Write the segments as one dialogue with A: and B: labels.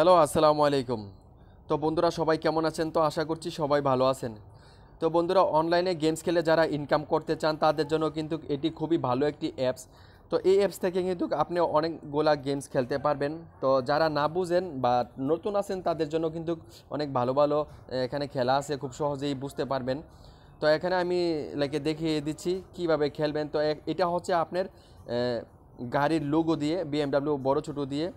A: hello আসসালামু আলাইকুম তো বন্ধুরা সবাই কেমন আছেন তো আশা করছি সবাই ভালো আছেন তো বন্ধুরা অনলাইনে গেমস খেলে যারা ইনকাম করতে চান তাদের জন্য কিন্তু এটি খুবই ভালো একটি অ্যাপস তো এই অ্যাপস থেকে কিন্তু আপনি অনেকগুলা গেমস খেলতে পারবেন তো যারা না বুঝেন বা নতুন আছেন তাদের জন্য কিন্তু অনেক ভালো ভালো এখানে খেলা আছে খুব সহজেই বুঝতে পারবেন তো এখানে আমি লাইকে দেখিয়ে দিচ্ছি কিভাবে খেলবেন তো এটা হচ্ছে আপনার গাড়ির লোগো দিয়ে বিএমডাব্লিউ বড়ো ছোটো দিয়ে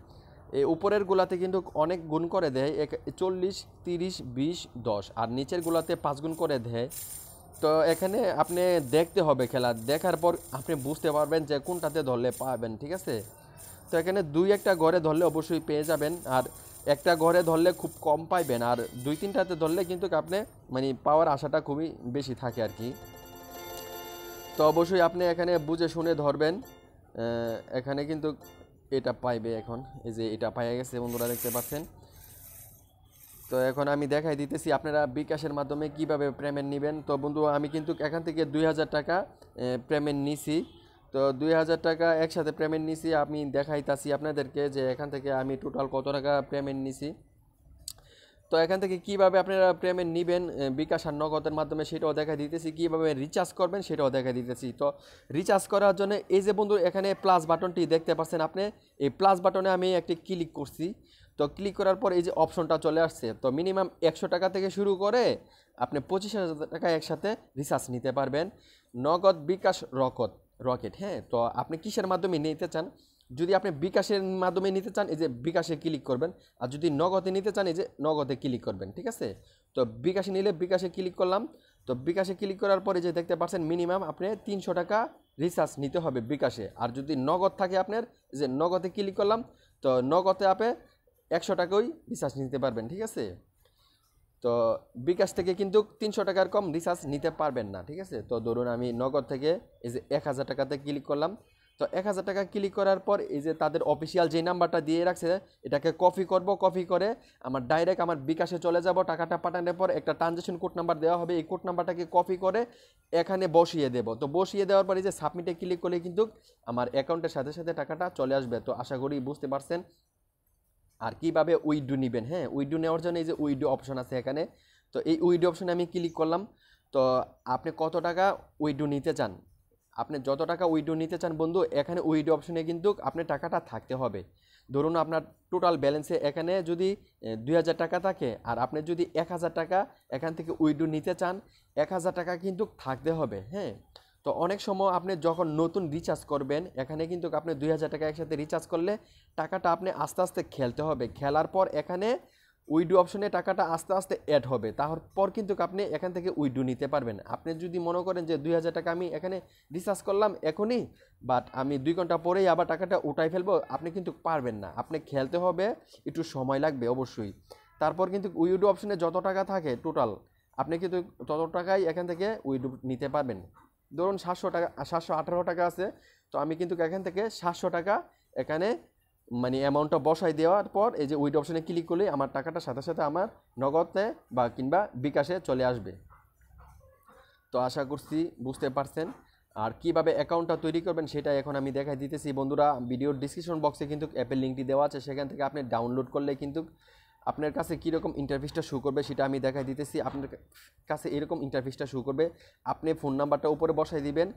A: এই উপরের গুলাতে কিন্তু অনেক গুণ করে দেয় এক চল্লিশ তিরিশ বিশ দশ আর নিচের গুলাতে পাঁচ গুণ করে দেয় তো এখানে আপনি দেখতে হবে খেলা দেখার পর আপনি বুঝতে পারবেন যে কোনটাতে ধরলে পাবেন ঠিক আছে তো এখানে দুই একটা ঘরে ধরলে অবশ্যই পেয়ে যাবেন আর একটা ঘরে ধরলে খুব কম পাইবেন আর দুই তিনটাতে ধরলে কিন্তু আপনি মানে পাওয়ার আশাটা খুবই বেশি থাকে আর কি তো অবশ্যই আপনি এখানে বুঝে শুনে ধরবেন এখানে কিন্তু এটা পাইবে এখন এই যে এটা পাইয়া গেছে বন্ধুরা দেখতে পাচ্ছেন তো এখন আমি দেখাই দিতেছি আপনারা বিকাশের মাধ্যমে কিভাবে পেমেন্ট নেবেন তো বন্ধু আমি কিন্তু এখান থেকে দুই হাজার টাকা পেমেন্ট নিছি তো দুই হাজার টাকা একসাথে পেমেন্ট নিছি আমি দেখাইতাছি আপনাদেরকে যে এখান থেকে আমি টোটাল কত টাকা পেমেন্ট নিছি তো এখান থেকে কিভাবে আপনারা পেমেন্ট নেবেন বিকাশ আর নগদের মাধ্যমে সেটাও দেখা দিতেছি কিভাবে রিচার্জ করবেন সেটাও দেখা দিতেছি তো রিচার্জ করার জন্য এই যে বন্ধু এখানে প্লাস বাটনটি দেখতে পাচ্ছেন আপনি এই প্লাস বাটনে আমি একটি ক্লিক করছি তো ক্লিক করার পর এই যে অপশনটা চলে আসছে তো মিনিমাম একশো টাকা থেকে শুরু করে আপনি পঁচিশ হাজার টাকা একসাথে রিচার্জ নিতে পারবেন নগদ বিকাশ রকত রকেট হ্যাঁ তো আপনি কিসের মাধ্যমে নিতে চান যদি আপনি বিকাশের মাধ্যমে নিতে চান এই যে বিকাশে ক্লিক করবেন আর যদি নগদে নিতে চান এই যে নগদে ক্লিক করবেন ঠিক আছে তো বিকাশে নিলে বিকাশে ক্লিক করলাম তো বিকাশে ক্লিক করার পরে যে দেখতে পাচ্ছেন মিনিমাম আপনি তিনশো টাকা রিচার্জ নিতে হবে বিকাশে আর যদি নগদ থাকে আপনার যে নগদে ক্লিক করলাম তো নগদে আপনি একশো টাকাই রিচার্জ নিতে পারবেন ঠিক আছে তো বিকাশ থেকে কিন্তু তিনশো টাকার কম রিচার্জ নিতে পারবেন না ঠিক আছে তো ধরুন আমি নগদ থেকে এই যে এক হাজার টাকাতে ক্লিক করলাম তো এক হাজার টাকা ক্লিক করার পর এই যে তাদের অফিসিয়াল যে নাম্বারটা দিয়ে রাখছে এটাকে কপি করব কপি করে আমার ডাইরেক্ট আমার বিকাশে চলে যাব টাকাটা পাঠানোর পর একটা ট্রানজেকশন কোড নাম্বার দেওয়া হবে এই কোড নাম্বারটাকে কপি করে এখানে বসিয়ে দেব তো বসিয়ে দেওয়ার পর এই যে সাবমিটে ক্লিক করলে কিন্তু আমার অ্যাকাউন্টের সাথে সাথে টাকাটা চলে আসবে তো আশা করি বুঝতে পারছেন আর কীভাবে উইডো নেবেন হ্যাঁ উইডো নেওয়ার জন্য এই যে উইডো অপশন আছে এখানে তো এই উইডো অপশনে আমি ক্লিক করলাম তো আপনি কত টাকা উইডো নিতে চান আপনি যত টাকা উইডো নিতে চান বন্ধু এখানে উইডো অপশনে কিন্তু আপনার টাকাটা থাকতে হবে ধরুন আপনার টোটাল ব্যালেন্সে এখানে যদি দুই হাজার টাকা থাকে আর আপনি যদি এক হাজার টাকা এখান থেকে উইডো নিতে চান এক হাজার টাকা কিন্তু থাকতে হবে হ্যাঁ তো অনেক সময় আপনি যখন নতুন রিচার্জ করবেন এখানে কিন্তু আপনি দুই হাজার টাকা একসাথে রিচার্জ করলে টাকাটা আপনি আস্তে আস্তে খেলতে হবে খেলার পর এখানে উইডো অপশনে টাকাটা আস্তে আস্তে অ্যাড হবে তারপর কিন্তু আপনি এখান থেকে উইডো নিতে পারবেন আপনি যদি মনে করেন যে দুই টাকা আমি এখানে রিচার্জ করলাম এখনই বাট আমি দুই ঘন্টা পরেই আবার টাকাটা উঠাই ফেলবো আপনি কিন্তু পারবেন না আপনি খেলতে হবে একটু সময় লাগবে অবশ্যই তারপর কিন্তু উইডো অপশনে যত টাকা থাকে টোটাল আপনি কিন্তু তত টাকাই এখান থেকে উইডো নিতে পারবেন ধরুন সাতশো টাকা সাতশো টাকা আছে তো আমি কিন্তু এখান থেকে সাতশো টাকা এখানে মানে অ্যামাউন্টটা বসাই দেওয়ার পর এই যে উইড অপশানে ক্লিক করলে আমার টাকাটা সাথে সাথে আমার নগদে বা কিংবা বিকাশে চলে আসবে তো আশা করছি বুঝতে পারছেন আর কিভাবে অ্যাকাউন্টটা তৈরি করবেন সেটা এখন আমি দেখাই দিতেছি বন্ধুরা ভিডিওর ডিসক্রিপশন বক্সে কিন্তু অ্যাপের লিঙ্কটি দেওয়া আছে সেখান থেকে আপনি ডাউনলোড করলে কিন্তু আপনার কাছে কীরকম ইন্টারভিউসটা শুরু করবে সেটা আমি দেখাই দিতেছি আপনার কাছে এরকম ইন্টারভিউসটা শুরু করবে আপনি ফোন নাম্বারটা উপরে বসাই দিবেন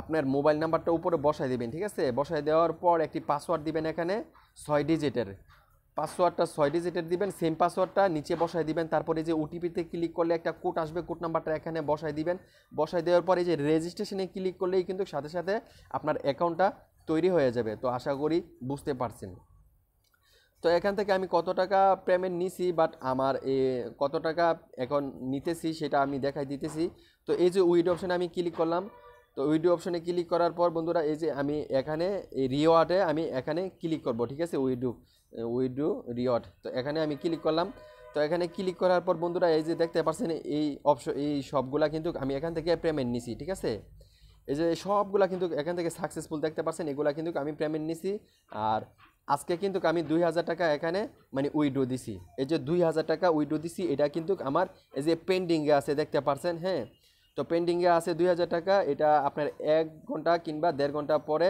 A: আপনার মোবাইল নাম্বারটা উপরে বসাই দেবেন ঠিক আছে বসাই দেওয়ার পর একটি পাসওয়ার্ড দিবেন এখানে ছয় ডিজিটের পাসওয়ার্ডটা ছয় ডিজিটের দিবেন সেম পাসওয়ার্ডটা নিচে বসায় দিবেন তারপরে যে ওটিপিতে ক্লিক করলে একটা কোড আসবে কোড নাম্বারটা এখানে বসায় দিবেন বসায় দেওয়ার পরে যে রেজিস্ট্রেশনে ক্লিক করলেই কিন্তু সাথে সাথে আপনার অ্যাকাউন্টটা তৈরি হয়ে যাবে তো আশা করি বুঝতে পারছেন তো এখান থেকে আমি কত টাকা পেমেন্ট নিছি বাট আমার এ কত টাকা এখন নিতেছি সেটা আমি দেখাই দিতেছি তো এই যে উইড অপশানে আমি ক্লিক করলাম তো উইডো অপশনে ক্লিক করার পর বন্ধুরা এই যে আমি এখানে এই রিওয়ার্ডে আমি এখানে ক্লিক করব ঠিক আছে উইডো উইডো রিওয়ার্ড তো এখানে আমি ক্লিক করলাম তো এখানে ক্লিক করার পর বন্ধুরা এই যে দেখতে পাচ্ছেন এই অপশন এই সবগুলা কিন্তু আমি এখান থেকে পেমেন্ট নিছি ঠিক আছে এই যে সবগুলা কিন্তু এখান থেকে সাকসেসফুল দেখতে পাচ্ছেন এগুলা কিন্তু আমি পেমেন্ট নিছি আর আজকে কিন্তু আমি দুই হাজার টাকা এখানে মানে উইডো দিছি এই যে দুই হাজার টাকা উইডো দিছি এটা কিন্তু আমার এই যে পেন্ডিংয়ে আছে দেখতে পাচ্ছেন হ্যাঁ তো পেন্ডিংয়ে আছে দুই হাজার টাকা এটা আপনার এক ঘন্টা কিংবা দেড় ঘন্টা পরে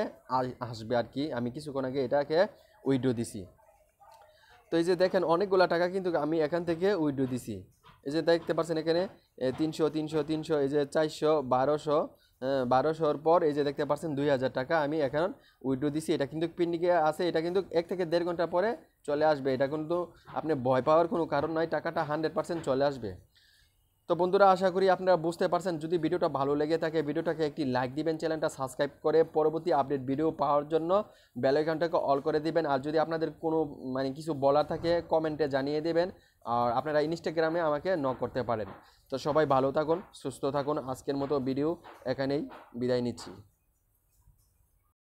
A: আসবে আর কি আমি কিছুক্ষণ আগে এটাকে উইডো দিছি তো এই যে দেখেন অনেকগুলো টাকা কিন্তু আমি এখান থেকে উইডো দিছি এই যে দেখতে পাচ্ছেন এখানে তিনশো তিনশো তিনশো এই যে চারশো বারোশো বারোশোর পর এই যে দেখতে পাচ্ছেন দুই হাজার টাকা আমি এখন উইডো দিছি এটা কিন্তু পিন্ডিকে আছে এটা কিন্তু এক থেকে দেড় ঘন্টা পরে চলে আসবে এটা কিন্তু আপনি ভয় পাওয়ার কোনো কারণ নয় টাকাটা হান্ড্রেড পার্সেন্ট চলে আসবে তো বন্ধুরা আশা করি আপনারা বুঝতে পারছেন যদি ভিডিওটা ভালো লেগে থাকে ভিডিওটাকে একটি লাইক দিবেন চ্যানেলটা সাবস্ক্রাইব করে পরবর্তী আপডেট ভিডিও পাওয়ার জন্য বেলাইকানটাকে অল করে দিবেন আর যদি আপনাদের কোনো মানে কিছু বলার থাকে কমেন্টে জানিয়ে দেবেন আর আপনারা ইনস্টাগ্রামে আমাকে ন করতে পারেন তো সবাই ভালো থাকুন সুস্থ থাকুন আজকের মতো ভিডিও এখানেই বিদায় নিচ্ছি